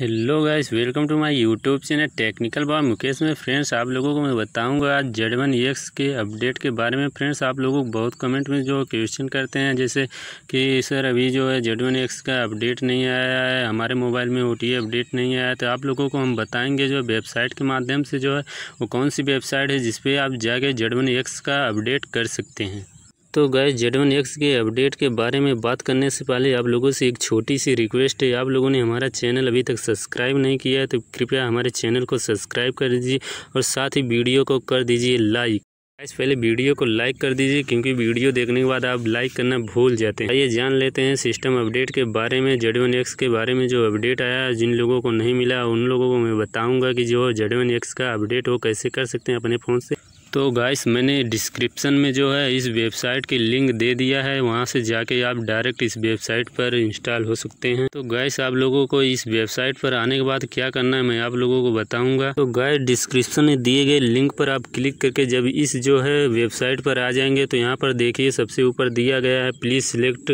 hello guys welcome to my YouTube channel technical bar Mukesh में friends आप लोगों को मैं बताऊंगा जेड वन एक्स के अपडेट के बारे में फ्रेंड्स आप लोगों को बहुत कमेंट में जो क्वेश्चन करते हैं जैसे कि सर अभी जो है जेड वन एक्स का अपडेट नहीं आया है हमारे मोबाइल में ओ अपडेट नहीं आया तो आप लोगों को हम बताएँगे जो वेबसाइट के माध्यम से जो है वो कौन सी वेबसाइट है जिसपे आप जाके जेड वन एक्स का अपडेट कर सकते हैं तो गए जेड वन एक्स के अपडेट के बारे में बात करने से पहले आप लोगों से एक छोटी सी रिक्वेस्ट है आप लोगों ने हमारा चैनल अभी तक सब्सक्राइब नहीं किया है तो कृपया हमारे चैनल को सब्सक्राइब कर दीजिए और साथ ही वीडियो को कर दीजिए लाइक गाइस पहले वीडियो को लाइक कर दीजिए क्योंकि वीडियो देखने के बाद आप लाइक करना भूल जाते हैं आइए जान लेते हैं सिस्टम अपडेट के बारे में जेड वन एक्स के बारे में जो अपडेट आया जिन लोगों को नहीं मिला उन लोगों को मैं बताऊंगा कि जो जेड वन एक्स का अपडेट वो कैसे कर सकते हैं अपने फ़ोन से तो गाइस मैंने डिस्क्रिप्शन में जो है इस वेबसाइट की लिंक दे दिया है वहाँ से जाके आप डायरेक्ट इस वेबसाइट पर इंस्टॉल हो सकते हैं तो गाइस आप लोगों को इस वेबसाइट पर आने के बाद क्या करना है मैं आप लोगों को बताऊंगा तो गाइस डिस्क्रिप्शन में दिए गए लिंक पर आप क्लिक करके जब इस जो है वेबसाइट पर आ जाएंगे तो यहाँ पर देखिए सबसे ऊपर दिया गया है please select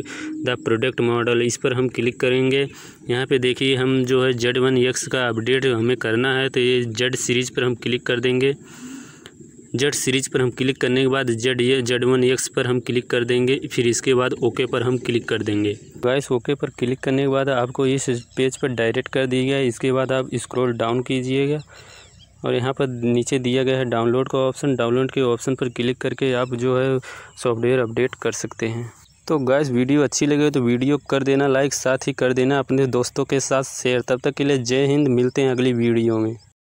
the product model इस पर हम क्लिक करेंगे यहाँ पे देखिए हम जो है जेड वन एक्स का अपडेट हमें करना है तो ये जेड सीरीज़ पर हम क्लिक कर देंगे जेड सीरीज पर हम क्लिक करने के बाद जेड ये जेड वन एक्स पर हम क्लिक कर देंगे फिर इसके बाद ओके पर हम क्लिक कर देंगे गाइस ओके पर क्लिक करने के बाद आपको इस पेज पर डायरेक्ट कर दिया गया इसके बाद आप स्क्रॉल डाउन कीजिएगा और यहाँ पर नीचे दिया गया है डाउनलोड का ऑप्शन डाउनलोड के ऑप्शन पर क्लिक करके आप जो है सॉफ्टवेयर अपडेट कर सकते हैं तो गैस वीडियो अच्छी लगे तो वीडियो कर देना लाइक साथ ही कर देना अपने दोस्तों के साथ शेयर तब तक के लिए जय हिंद मिलते हैं अगली वीडियो में